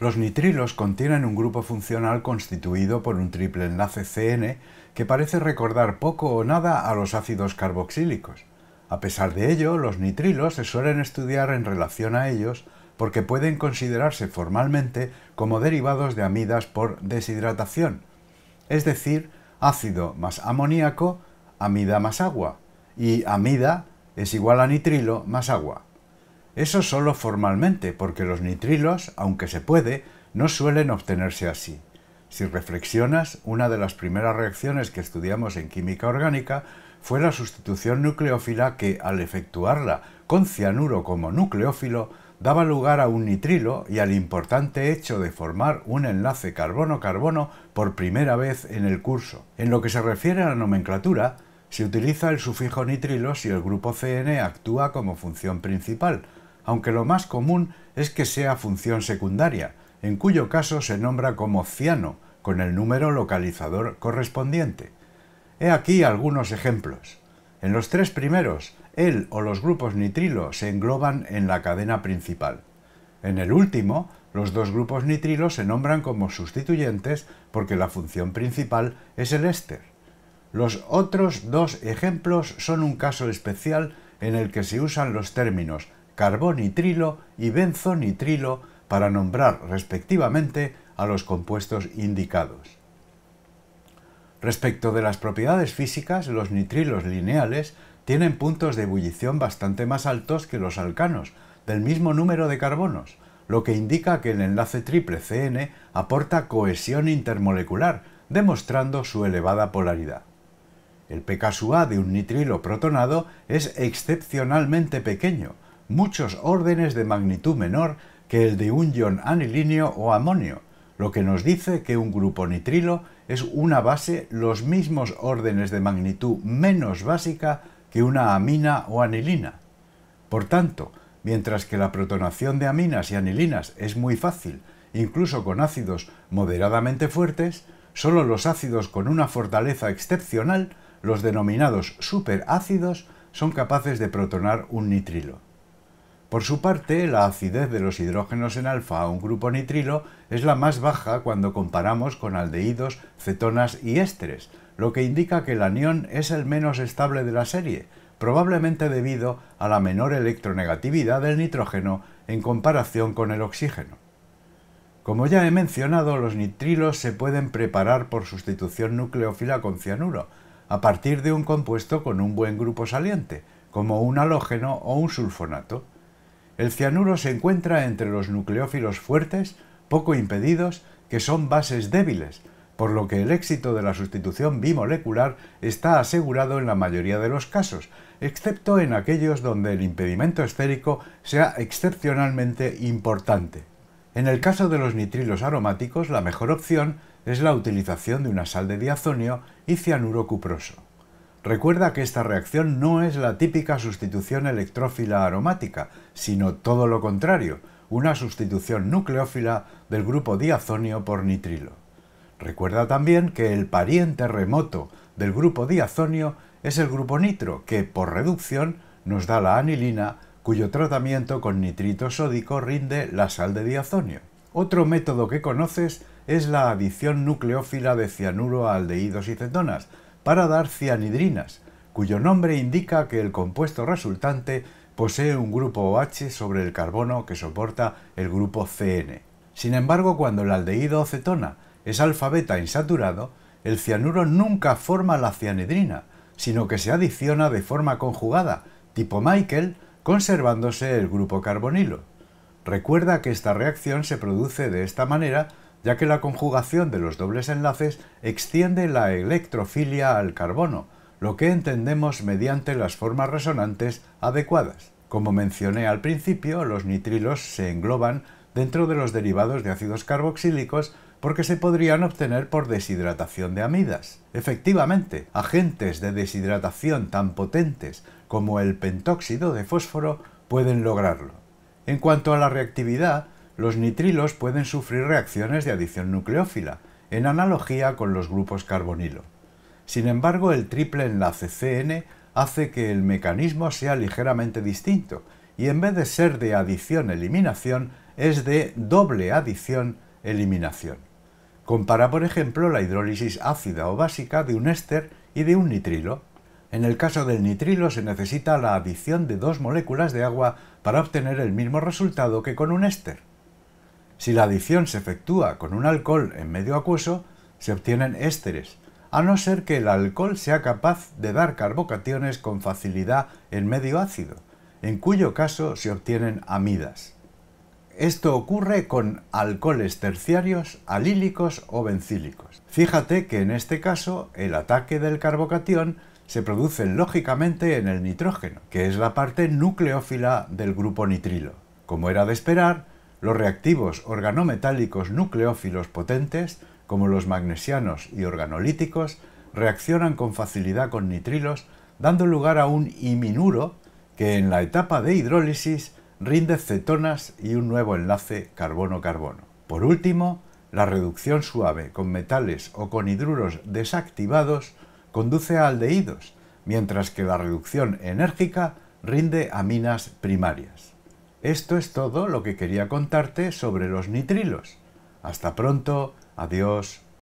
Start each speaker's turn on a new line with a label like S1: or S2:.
S1: Los nitrilos contienen un grupo funcional constituido por un triple enlace CN que parece recordar poco o nada a los ácidos carboxílicos. A pesar de ello, los nitrilos se suelen estudiar en relación a ellos porque pueden considerarse formalmente como derivados de amidas por deshidratación, es decir, ácido más amoníaco, amida más agua, y amida es igual a nitrilo más agua. Eso solo formalmente, porque los nitrilos, aunque se puede, no suelen obtenerse así. Si reflexionas, una de las primeras reacciones que estudiamos en química orgánica fue la sustitución nucleófila que, al efectuarla con cianuro como nucleófilo, daba lugar a un nitrilo y al importante hecho de formar un enlace carbono-carbono por primera vez en el curso. En lo que se refiere a la nomenclatura, se utiliza el sufijo nitrilo si el grupo CN actúa como función principal, aunque lo más común es que sea función secundaria, en cuyo caso se nombra como ciano, con el número localizador correspondiente. He aquí algunos ejemplos. En los tres primeros, él o los grupos nitrilo se engloban en la cadena principal. En el último, los dos grupos nitrilo se nombran como sustituyentes porque la función principal es el éster. Los otros dos ejemplos son un caso especial en el que se usan los términos carbonitrilo y benzonitrilo para nombrar respectivamente a los compuestos indicados. Respecto de las propiedades físicas, los nitrilos lineales tienen puntos de ebullición bastante más altos que los alcanos, del mismo número de carbonos, lo que indica que el enlace triple CN aporta cohesión intermolecular, demostrando su elevada polaridad. El pKa de un nitrilo protonado es excepcionalmente pequeño, muchos órdenes de magnitud menor que el de un ion anilinio o amonio, lo que nos dice que un grupo nitrilo es una base los mismos órdenes de magnitud menos básica que una amina o anilina. Por tanto, mientras que la protonación de aminas y anilinas es muy fácil, incluso con ácidos moderadamente fuertes, solo los ácidos con una fortaleza excepcional, los denominados superácidos, son capaces de protonar un nitrilo. Por su parte, la acidez de los hidrógenos en alfa a un grupo nitrilo es la más baja cuando comparamos con aldehídos, cetonas y ésteres, lo que indica que el anión es el menos estable de la serie, probablemente debido a la menor electronegatividad del nitrógeno en comparación con el oxígeno. Como ya he mencionado, los nitrilos se pueden preparar por sustitución nucleófila con cianuro, a partir de un compuesto con un buen grupo saliente, como un halógeno o un sulfonato. El cianuro se encuentra entre los nucleófilos fuertes, poco impedidos, que son bases débiles, por lo que el éxito de la sustitución bimolecular está asegurado en la mayoría de los casos, excepto en aquellos donde el impedimento estérico sea excepcionalmente importante. En el caso de los nitrilos aromáticos, la mejor opción es la utilización de una sal de diazonio y cianuro cuproso. Recuerda que esta reacción no es la típica sustitución electrófila aromática, sino todo lo contrario, una sustitución nucleófila del grupo diazonio por nitrilo. Recuerda también que el pariente remoto del grupo diazonio es el grupo nitro, que por reducción nos da la anilina, cuyo tratamiento con nitrito sódico rinde la sal de diazonio. Otro método que conoces es la adición nucleófila de cianuro a aldehídos y cetonas, para dar cianidrinas, cuyo nombre indica que el compuesto resultante posee un grupo OH sobre el carbono que soporta el grupo CN. Sin embargo, cuando el aldehído o cetona es alfa-beta insaturado, el cianuro nunca forma la cianidrina, sino que se adiciona de forma conjugada, tipo Michael, conservándose el grupo carbonilo. Recuerda que esta reacción se produce de esta manera ya que la conjugación de los dobles enlaces extiende la electrofilia al carbono, lo que entendemos mediante las formas resonantes adecuadas. Como mencioné al principio, los nitrilos se engloban dentro de los derivados de ácidos carboxílicos porque se podrían obtener por deshidratación de amidas. Efectivamente, agentes de deshidratación tan potentes como el pentóxido de fósforo pueden lograrlo. En cuanto a la reactividad, los nitrilos pueden sufrir reacciones de adición nucleófila, en analogía con los grupos carbonilo. Sin embargo, el triple enlace CN hace que el mecanismo sea ligeramente distinto y en vez de ser de adición-eliminación es de doble adición-eliminación. Compara, por ejemplo, la hidrólisis ácida o básica de un éster y de un nitrilo. En el caso del nitrilo se necesita la adición de dos moléculas de agua para obtener el mismo resultado que con un éster. Si la adición se efectúa con un alcohol en medio acuoso, se obtienen ésteres, a no ser que el alcohol sea capaz de dar carbocationes con facilidad en medio ácido, en cuyo caso se obtienen amidas. Esto ocurre con alcoholes terciarios, alílicos o bencílicos. Fíjate que en este caso el ataque del carbocatión se produce lógicamente en el nitrógeno, que es la parte nucleófila del grupo nitrilo. Como era de esperar, los reactivos organometálicos nucleófilos potentes, como los magnesianos y organolíticos, reaccionan con facilidad con nitrilos, dando lugar a un iminuro que en la etapa de hidrólisis rinde cetonas y un nuevo enlace carbono-carbono. Por último, la reducción suave con metales o con hidruros desactivados conduce a aldehídos, mientras que la reducción enérgica rinde aminas primarias. Esto es todo lo que quería contarte sobre los nitrilos. Hasta pronto, adiós.